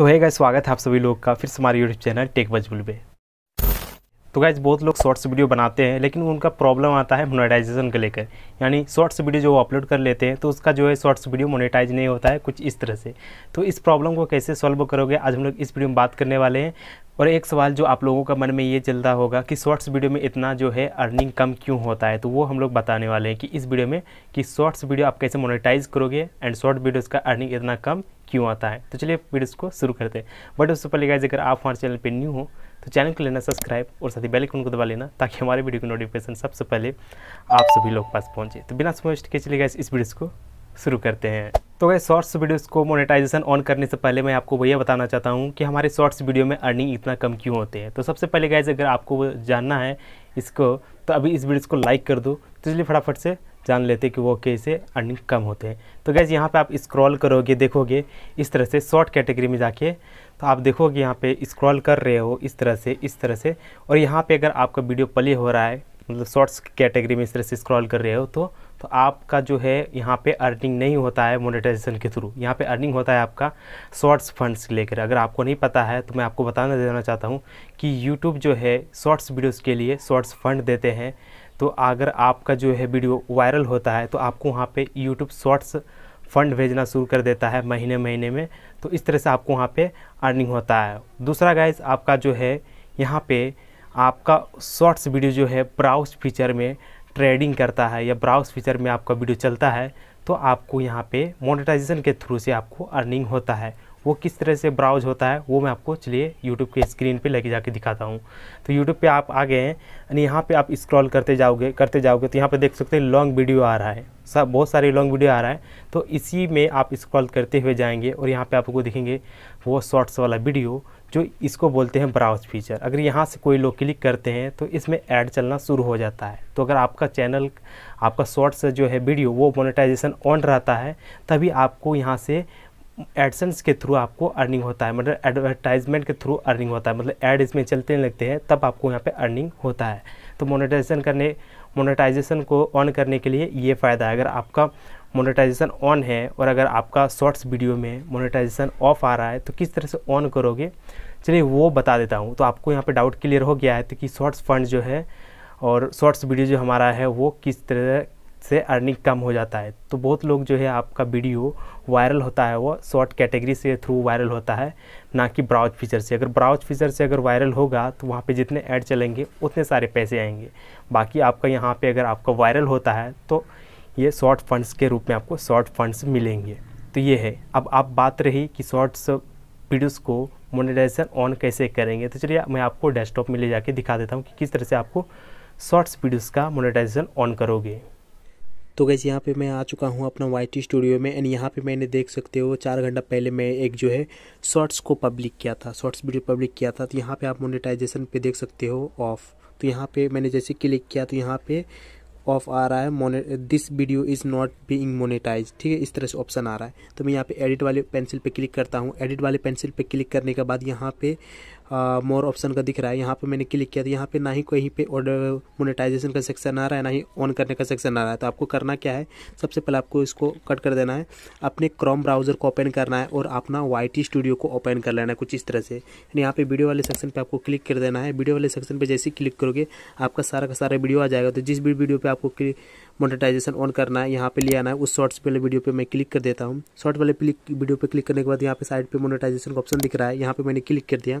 सो है स्वागत है आप सभी लोग का फिर से हमारे यूट्यूब चैनल टेक बजबुल पे तो गैज बहुत लोग शॉर्ट्स वीडियो बनाते हैं लेकिन उनका प्रॉब्लम आता है मोनेटाइजेशन को लेकर यानी शॉर्ट्स वीडियो जो वो अपलोड कर लेते हैं तो उसका जो है शॉर्ट्स वीडियो मोनेटाइज नहीं होता है कुछ इस तरह से तो इस प्रॉब्लम को कैसे सॉल्व करोगे आज हम लोग इस वीडियो में बात करने वाले हैं और एक सवाल जो आप लोगों का मन में ये चलता होगा कि शॉर्ट्स वीडियो में इतना जो है अर्निंग कम क्यों होता है तो वो हम लोग बताने वाले हैं कि इस वीडियो में कि शॉर्ट्स वीडियो आप कैसे मोनेटाइज करोगे एंड शॉर्ट वीडियोज़ का अर्निंग इतना कम क्यों आता है तो चलिए वीडियोज़ को शुरू करते हैं बट उससे पहले गाइज अगर आप हमारे चैनल पर न्यू हो तो चैनल को लेना सब्सक्राइब और साथ ही बेल आइकन को दबा लेना ताकि हमारे वीडियो की नोटिफिकेशन सबसे पहले आप सभी लोग पास पहुंचे तो बिना समझ के गए इस वीडियो को शुरू करते हैं तो वह शॉर्ट्स वीडियोस को मोनेटाइजेशन ऑन करने से पहले मैं आपको भैया बताना चाहता हूँ कि हमारे शॉर्ट्स वीडियो में अर्निंग इतना कम क्यों होते हैं तो सबसे पहले गाइज अगर आपको जानना है इसको तो अभी इस वीडियो को लाइक कर दो तो चलिए फटाफट से जान लेते हैं कि वो कैसे अर्निंग कम होते हैं तो गैस यहाँ पे आप स्क्रॉल करोगे देखोगे इस तरह से शॉर्ट कैटेगरी में जाके तो आप देखोगे यहाँ पे स्क्रॉल कर रहे हो इस तरह से इस तरह से और यहाँ पे अगर आपका वीडियो प्ले हो रहा है मतलब शॉर्ट्स कैटेगरी में इस तरह से स्क्रॉल कर रहे हो तो तो आपका जो है यहाँ पे अर्निंग नहीं होता है मोनेटाइजेशन के थ्रू यहाँ पे अर्निंग होता है आपका शॉर्ट्स फंड्स लेकर अगर आपको नहीं पता है तो मैं आपको बताना देना चाहता हूँ कि यूट्यूब जो है शॉर्ट्स वीडियोज़ के लिए शॉर्ट्स फंड देते हैं तो अगर आपका जो है वीडियो वायरल होता है तो आपको वहाँ पर यूट्यूब शॉर्ट्स फ़ंड भेजना शुरू कर देता है महीने महीने में तो इस तरह से आपको वहाँ पर अर्निंग होता है दूसरा गाइज आपका जो है यहाँ पे आपका शॉर्ट्स वीडियो जो है ब्राउज फीचर में ट्रेडिंग करता है या ब्राउज फीचर में आपका वीडियो चलता है तो आपको यहाँ पे मोनेटाइजेशन के थ्रू से आपको अर्निंग होता है वो किस तरह से ब्राउज होता है वो मैं आपको चलिए यूट्यूब के स्क्रीन पे लेके जाके दिखाता हूँ तो यूट्यूब पे आप आ गए हैं यानी यहाँ पे आप स्क्रॉल करते जाओगे करते जाओगे तो यहाँ पे देख सकते हैं लॉन्ग वीडियो आ रहा है सब बहुत सारे लॉन्ग वीडियो आ रहा है तो इसी में आप स्क्रॉल करते हुए जाएंगे और यहाँ पर आपको देखेंगे वो शॉर्ट्स वाला वीडियो जो इसको बोलते हैं ब्राउज फीचर अगर यहाँ से कोई लोग क्लिक करते हैं तो इसमें ऐड चलना शुरू हो जाता है तो अगर आपका चैनल आपका शॉर्ट्स जो है वीडियो वो मोनेटाइजेशन ऑन रहता है तभी आपको यहाँ से एडसेंस के थ्रू आपको अर्निंग होता है मतलब एडवर्टाइजमेंट के थ्रू अर्निंग होता है मतलब एड इसमें चलते लगते हैं तब आपको यहाँ पे अर्निंग होता है तो मोनेटाइजेशन करने मोनेटाइजेशन को ऑन करने के लिए ये फ़ायदा है अगर आपका मोनेटाइजेशन ऑन है और अगर आपका शॉर्ट्स वीडियो में मोनेटाइजेशन ऑफ आ रहा है तो किस तरह से ऑन करोगे चलिए वो बता देता हूँ तो आपको यहाँ पर डाउट क्लियर हो गया है तो कि शॉर्ट्स फंड जो है और शॉर्ट्स वीडियो जो हमारा है वो किस तरह से अर्निंग कम हो जाता है तो बहुत लोग जो है आपका वीडियो वायरल होता है वो शॉर्ट कैटेगरी से थ्रू वायरल होता है ना कि ब्राउज फीचर से अगर ब्राउज फीचर से अगर वायरल होगा तो वहाँ पे जितने ऐड चलेंगे उतने सारे पैसे आएंगे बाकी आपका यहाँ पे अगर आपका वायरल होता है तो ये शॉर्ट फंड्स के रूप में आपको शॉर्ट फंड्स मिलेंगे तो ये है अब आप बात रही कि शॉर्ट्स वीडियोस को मोनिटाइजेशन ऑन कैसे करेंगे तो चलिए मैं आपको डेस्कटॉप में ले जाके दिखा देता हूँ कि किस तरह से आपको शॉर्ट्स वीडियोज़ का मोनिटाइजेशन ऑन करोगे तो गैस यहाँ पे मैं आ चुका हूँ अपना वाई टी स्टूडियो में एंड यहाँ पे मैंने देख सकते हो चार घंटा पहले मैं एक जो है शॉर्ट्स को पब्लिक किया था शॉर्ट्स वीडियो पब्लिक किया था तो यहाँ पे आप मोनेटाइजेशन पे देख सकते हो ऑफ तो यहाँ पे मैंने जैसे क्लिक किया तो यहाँ पे ऑफ आ रहा है मोने this video is not being monetize ठीक है इस तरह से ऑप्शन आ रहा है तो मैं यहाँ पे एडिट वाले पेंसिल पे क्लिक करता हूँ एडिट वाले पेंसिल पे क्लिक करने के बाद यहाँ पे मोर ऑप्शन का दिख रहा है यहाँ पे मैंने क्लिक किया था तो यहाँ पे ना ही कहीं पे ऑर्डर मोनेटाइजेशन का सेक्शन आ रहा है ना ही ऑन करने का सेक्शन आ रहा है तो आपको करना क्या है सबसे पहले आपको इसको कट कर देना है अपने क्रोम ब्राउज़र को ओपन करना है और अपना वाई स्टूडियो को ओपन कर लेना है कुछ इस तरह से यहाँ पे वीडियो वाले सेक्शन पर आपको क्लिक कर देना है वीडियो वाले सेक्शन पर जैसे ही क्लिक करोगे आपका सारा का सारा वीडियो आ जाएगा तो जिस भी वीडियो पर आपको मोनेटाइजेशन ऑन करना है यहाँ पे ले आना है उस शॉर्ट्स वाले वीडियो पे मैं क्लिक कर देता हूँ शॉर्ट वाले वीडियो पे क्लिक करने के बाद यहाँ पे साइड पे मोनेटाइजेशन का ऑप्शन दिख रहा है यहाँ पे मैंने क्लिक कर दिया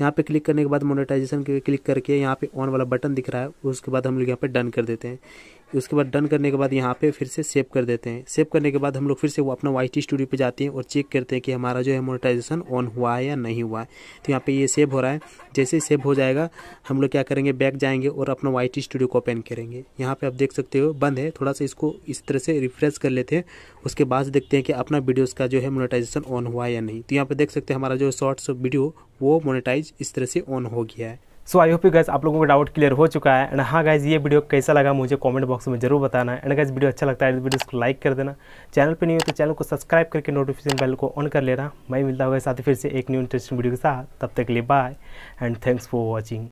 यहाँ पे क्लिक करने के बाद मोनेटाइजेशन के क्लिक करके यहाँ पे ऑन वाला बटन दिख रहा है उसके बाद हम लोग यहाँ पे डन कर देते हैं उसके बाद डन करने के बाद यहाँ पे फिर से सेव कर देते हैं सेव करने के बाद हम लोग फिर से वो अपना वाई टी स्टूडियो पर जाते हैं और चेक करते हैं कि हमारा जो है मोनेटाइजेशन ऑन हुआ है या नहीं हुआ है तो यहाँ पर ये सेव हो रहा है जैसे ही सेव हो जाएगा हम लोग क्या करेंगे बैक जाएंगे और अपना वाई टी स्टूडियो को ओपन करेंगे यहाँ पर आप देख सकते हो बंद है थोड़ा सा इसको इस तरह से रिफ्रेश कर लेते हैं उसके बाद देखते हैं कि अपना वीडियोज़ का जो है मोनेटाइजेशन ऑन हुआ है या नहीं तो यहाँ पर देख सकते हैं हमारा जो शॉर्ट्स वीडियो वो मोनेटाइज स्विच इस तरह से ऑन हो गया है so I hope you guys आप लोगों का डाउट क्लियर हो चुका है एंड हाँ गाइज ये वीडियो कैसा लगा मुझे कमेंट बॉक्स में जरूर बताना है एंड गाइज वीडियो अच्छा लगता है तो वीडियो को लाइक कर देना चैनल पे नहीं हो तो चैनल को सब्सक्राइब करके नोटिफिकेशन बेल को ऑन कर लेना मैं मिलता हूँ साथ ही फिर से एक न्यू इंटरेस्टिंग वीडियो के साथ तब तक के लिए bye and thanks for watching